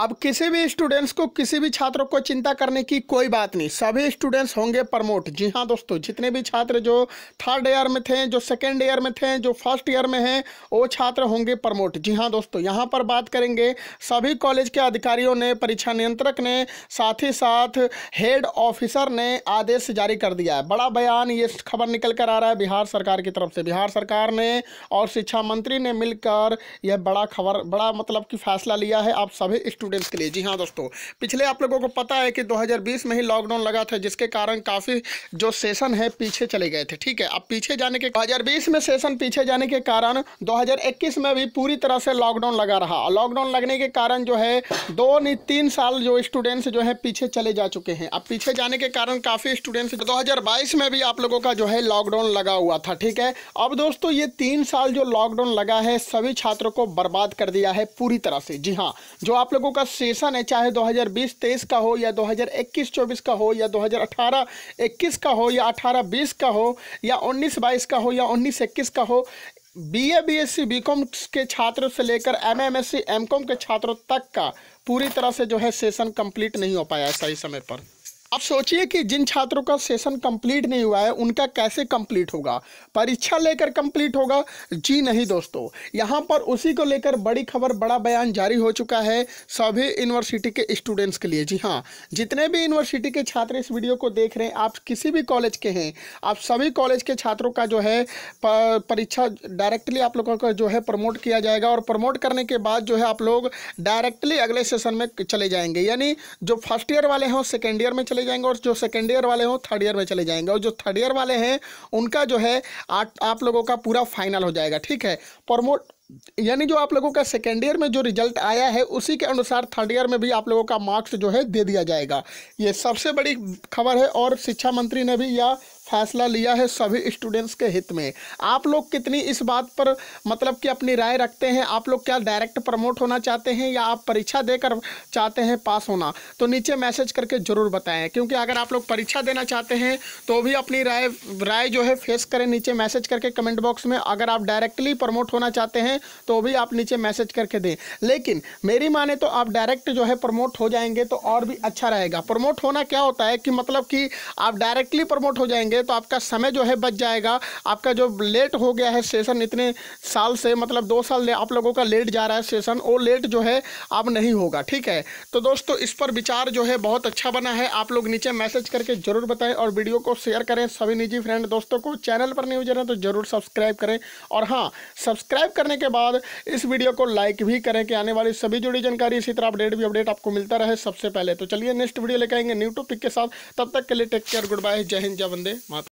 अब किसी भी स्टूडेंट्स को किसी भी छात्रों को चिंता करने की कोई बात नहीं सभी स्टूडेंट्स होंगे प्रमोट जी हाँ दोस्तों जितने भी छात्र जो थर्ड ईयर में थे जो सेकेंड ईयर में थे जो फर्स्ट ईयर में हैं वो छात्र होंगे प्रमोट जी हाँ दोस्तों यहाँ पर बात करेंगे सभी कॉलेज के अधिकारियों ने परीक्षा नियंत्रक ने साथ ही साथ हेड ऑफिसर ने आदेश जारी कर दिया है बड़ा बयान ये खबर निकल कर आ रहा है बिहार सरकार की तरफ से बिहार सरकार ने और शिक्षा मंत्री ने मिलकर यह बड़ा खबर बड़ा मतलब कि फैसला लिया है आप सभी स्टूडेंट्स के लिए जी हाँ दोस्तों पिछले आप लोगों को पता है कि 2020 में ही लॉकडाउन लगा था जिसके कारण काफ़ी जो सेशन है पीछे चले गए थे ठीक है अब पीछे जाने के 2020 में सेशन पीछे जाने के कारण 2021 में भी पूरी तरह से लॉकडाउन लगा रहा लॉकडाउन लगने के कारण जो है दो नहीं तीन साल जो स्टूडेंट्स जो है पीछे चले जा चुके हैं अब पीछे जाने के कारण काफ़ी स्टूडेंट्स दो में भी आप लोगों का जो है लॉकडाउन लगा हुआ था ठीक है अब दोस्तों ये तीन साल जो लॉकडाउन लगा है सभी छात्रों को बर्बाद कर दिया है पूरी तरह से जी हाँ जो आप लोगों का सेशन है चाहे 2020-23 का हो या 2021-24 का हो या 2018-21 का हो या 18-20 का हो या 19-22 का हो या 19-21 का हो B A B S C B com के छात्रों से लेकर M M S C M com के छात्रों तक का पूरी तरह से जो है सेशन कंप्लीट नहीं हो पाया सही समय पर आप सोचिए कि जिन छात्रों का सेशन कंप्लीट नहीं हुआ है उनका कैसे कंप्लीट होगा परीक्षा लेकर कंप्लीट होगा जी नहीं दोस्तों यहाँ पर उसी को लेकर बड़ी खबर बड़ा बयान जारी हो चुका है सभी यूनिवर्सिटी के स्टूडेंट्स के लिए जी हाँ जितने भी यूनिवर्सिटी के छात्र इस वीडियो को देख रहे हैं आप किसी भी कॉलेज के हैं आप सभी कॉलेज के छात्रों का जो है परीक्षा डायरेक्टली आप लोगों को जो है प्रमोट किया जाएगा और प्रमोट करने के बाद जो है आप लोग डायरेक्टली अगले सेशन में चले जाएंगे यानी जो फर्स्ट ईयर वाले हैं वो सेकेंड ईयर में चले चले जाएंगे और जो सेकेंड ईयर वाले हों थर्ड ईयर में चले जाएंगे और जो थर्ड ईयर वाले हैं उनका जो है आट, आप लोगों का पूरा फाइनल हो जाएगा ठीक है प्रमोट यानी जो आप लोगों का सेकेंड ईयर में जो रिजल्ट आया है उसी के अनुसार थर्ड ईयर में भी आप लोगों का मार्क्स जो है दे दिया जाएगा ये सबसे बड़ी खबर है और शिक्षा मंत्री ने भी या फैसला लिया है सभी स्टूडेंट्स के हित में आप लोग कितनी इस बात पर मतलब कि अपनी राय रखते हैं आप लोग क्या डायरेक्ट प्रमोट होना चाहते हैं या आप परीक्षा देकर चाहते हैं पास होना तो नीचे मैसेज करके ज़रूर बताएं क्योंकि अगर आप लोग परीक्षा देना चाहते हैं तो भी अपनी राय राय जो है फेस करें नीचे मैसेज करके कमेंट बॉक्स में अगर आप डायरेक्टली प्रमोट होना चाहते हैं तो भी आप नीचे मैसेज करके दें लेकिन मेरी माने तो आप डायरेक्ट जो है प्रमोट हो जाएंगे तो और भी अच्छा रहेगा प्रमोट होना क्या होता है कि मतलब कि आप डायरेक्टली प्रमोट हो जाएंगे जाएंगे तो आपका समय जो है बच जाएगा आपका जो लेट हो गया है सेशन इतने साल से मतलब दो साल आप लोगों का लेट जा रहा है सेशन वो लेट जो है अब नहीं होगा ठीक है तो दोस्तों इस पर विचार जो है बहुत अच्छा बना है आप लोग नीचे मैसेज करके ज़रूर बताएं और वीडियो को शेयर करें सभी निजी फ्रेंड दोस्तों को चैनल पर न्यूज है तो ज़रूर सब्सक्राइब करें और हाँ सब्सक्राइब करने के बाद इस वीडियो को लाइक भी करें कि आने वाली सभी जुड़ी जानकारी इसी तरह अपडेट भी अपडेट आपको मिलता रहे सबसे पहले तो चलिए नेक्स्ट वीडियो लेकर आएंगे न्यू टॉपिक के साथ तब तक के लिए टेक केयर गुड बाय जय हिंद जय बंदे また